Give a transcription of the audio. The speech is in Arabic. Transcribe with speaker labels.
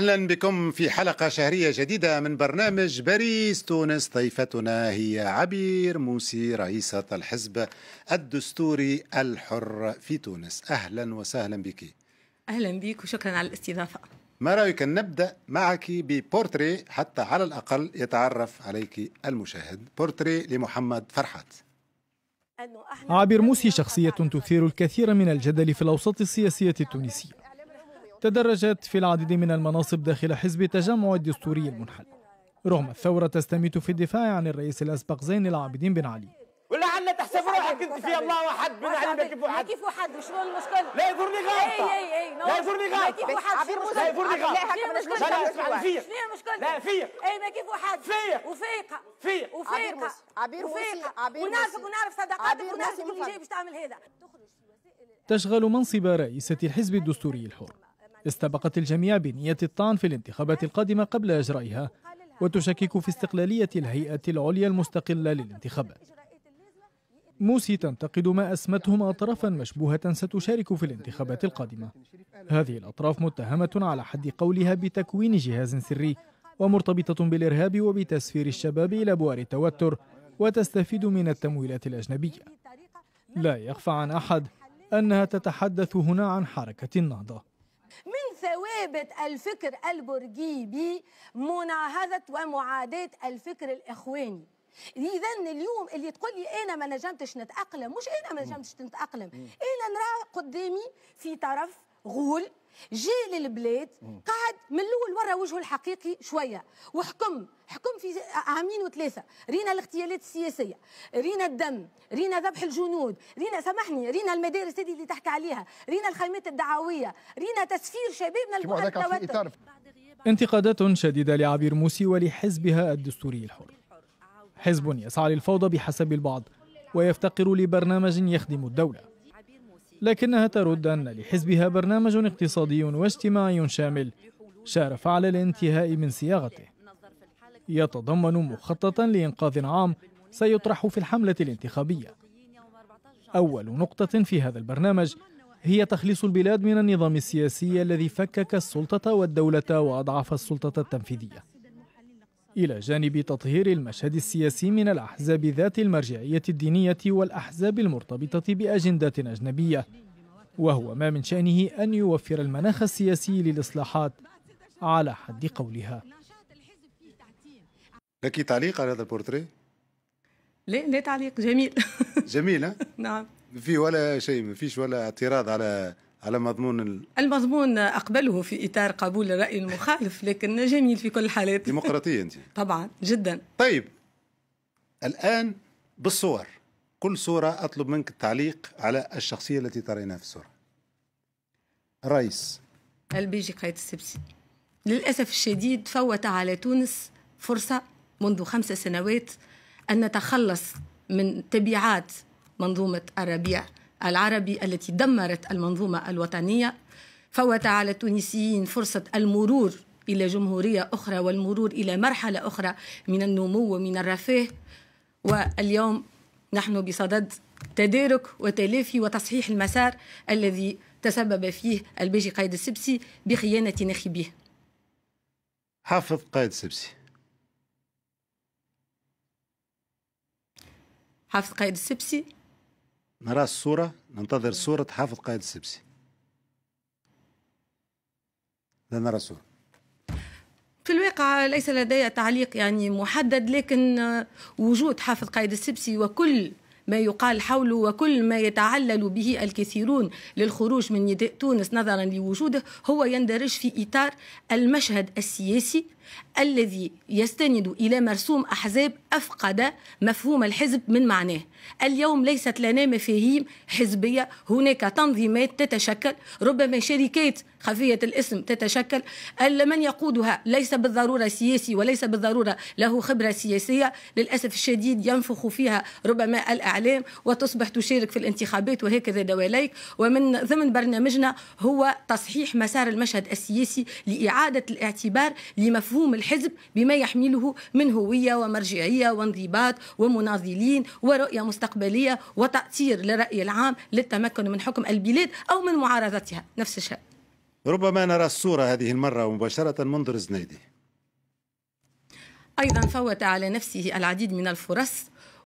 Speaker 1: اهلا بكم في حلقه شهريه جديده من برنامج باريس تونس ضيفتنا هي عبير موسي رئيسه الحزب الدستوري الحر في تونس اهلا وسهلا بك
Speaker 2: اهلا بك وشكرا على الاستضافه
Speaker 1: ما رايك نبدا معك ببورتري حتى على الاقل يتعرف عليك المشاهد بورتري لمحمد فرحات
Speaker 3: عابر موسي شخصيه تثير الكثير من الجدل في الاوساط السياسيه التونسيه تدرجت في العديد من المناصب داخل حزب التجمع الدستوري المنحل رغم الثورة تستميت في الدفاع عن الرئيس الأسبق زين العابدين بن علي ولا عنا تحسب
Speaker 2: روحك انت في الله واحد بن علي ما كيفو حد ما كيفو حد شنو المشكل؟ لا يضرني غلطة إيه، اي اي اي لا يضرني غلطة ما كيفو حد لا يضرني لا شنو المشكل؟ لا اسمع فيا شنو المشكل؟ لا فيا اي ما كيفو حد فيا وفيقة فيا وفيقة عبير وفيقة عبير ونعرفك ونعرف صداقاتك ونعرف كل اللي جاي باش تعمل هذا
Speaker 3: تشغل منصب رئيسة الحزب الدستوري الحر استبقت الجميع بنية الطعن في الانتخابات القادمة قبل إجرائها وتشكك في استقلالية الهيئة العليا المستقلة للانتخابات موسي تنتقد ما أسمتهم أطرافا مشبوهة ستشارك في الانتخابات القادمة هذه الأطراف متهمة على حد قولها بتكوين جهاز سري ومرتبطة بالإرهاب وبتسفير الشباب إلى بؤر التوتر وتستفيد من التمويلات الأجنبية لا يخفى عن أحد أنها تتحدث هنا عن حركة النهضة
Speaker 2: من ثوابت الفكر البرجيبي مناهضة ومعاداة الفكر الإخواني اذا اليوم اللي تقول لي انا ما نجمتش نتاقلم مش انا ما نجمتش نتاقلم انا نرى قدامي في طرف غول جاء للبلاد قعد من الاول ورا وجهه الحقيقي شويه وحكم حكم في عامين وثلاثه رينا الاغتيالات السياسيه رينا الدم رينا ذبح الجنود رينا سامحني رينا المدارس هذه اللي تحكي عليها رينا الخيمات الدعويه رينا تسفير شبابنا
Speaker 3: انتقادات شديده لعبير موسي ولحزبها الدستوري الحر حزب يسعى للفوضى بحسب البعض ويفتقر لبرنامج يخدم الدوله لكنها ترد أن لحزبها برنامج اقتصادي واجتماعي شامل شارف على الانتهاء من صياغته يتضمن مخططا لإنقاذ عام سيطرح في الحملة الانتخابية أول نقطة في هذا البرنامج هي تخليص البلاد من النظام السياسي الذي فكك السلطة والدولة وأضعف السلطة التنفيذية إلى جانب تطهير المشهد السياسي من الأحزاب ذات المرجعية الدينية والأحزاب المرتبطة بأجندة أجنبية وهو ما من شأنه أن يوفر المناخ السياسي للإصلاحات على حد قولها
Speaker 1: لك تعليق على هذا البورتريه؟
Speaker 3: لا لا تعليق جميل
Speaker 1: جميل نعم في ولا شيء ما فيش ولا اعتراض على على مضمون ال...
Speaker 2: المضمون اقبله في اطار قبول الراي المخالف لكن جميل في كل الحالات ديمقراطيه انت طبعا جدا طيب الان بالصور كل
Speaker 1: صوره اطلب منك التعليق على الشخصيه التي ترينها في الصوره رئيس
Speaker 2: البيجي قايد السبسي للاسف الشديد فوت على تونس فرصه منذ خمس سنوات ان نتخلص من تبعات منظومه الربيع العربي التي دمرت المنظومة الوطنية فوت على التونسيين فرصة المرور إلى جمهورية أخرى والمرور إلى مرحلة أخرى من النمو ومن الرفاه واليوم نحن بصدد تدارك وتلافي وتصحيح المسار الذي تسبب فيه الباجي قايد السبسي بخيانة ناخبيه
Speaker 1: حافظ قايد السبسي
Speaker 2: حافظ قايد السبسي
Speaker 1: نرى الصورة ننتظر صورة حافظ قائد السبسي لا نرى صورة
Speaker 2: في الواقع ليس لدي تعليق يعني محدد لكن وجود حافظ قائد السبسي وكل ما يقال حوله وكل ما يتعلل به الكثيرون للخروج من نداء تونس نظرا لوجوده هو يندرج في إطار المشهد السياسي الذي يستند إلى مرسوم أحزاب أفقد مفهوم الحزب من معناه اليوم ليست لنا مفاهيم حزبية هناك تنظيمات تتشكل ربما شركات خفية الاسم تتشكل من يقودها ليس بالضرورة سياسي وليس بالضرورة له خبرة سياسية للأسف الشديد ينفخ فيها ربما الأعلام الإعلام وتصبح تشارك في الانتخابات وهكذا دواليك ومن ضمن برنامجنا هو تصحيح مسار المشهد السياسي لإعادة الاعتبار لمفهوم الحزب بما يحمله من هوية ومرجعية وانضباط ومناضلين ورؤية مستقبلية وتأثير للرأي العام للتمكن من حكم البلاد أو من معارضتها نفس الشيء
Speaker 1: ربما نرى الصورة هذه المرة مباشرة منذ الزنيدي
Speaker 2: أيضا فوت على نفسه العديد من الفرص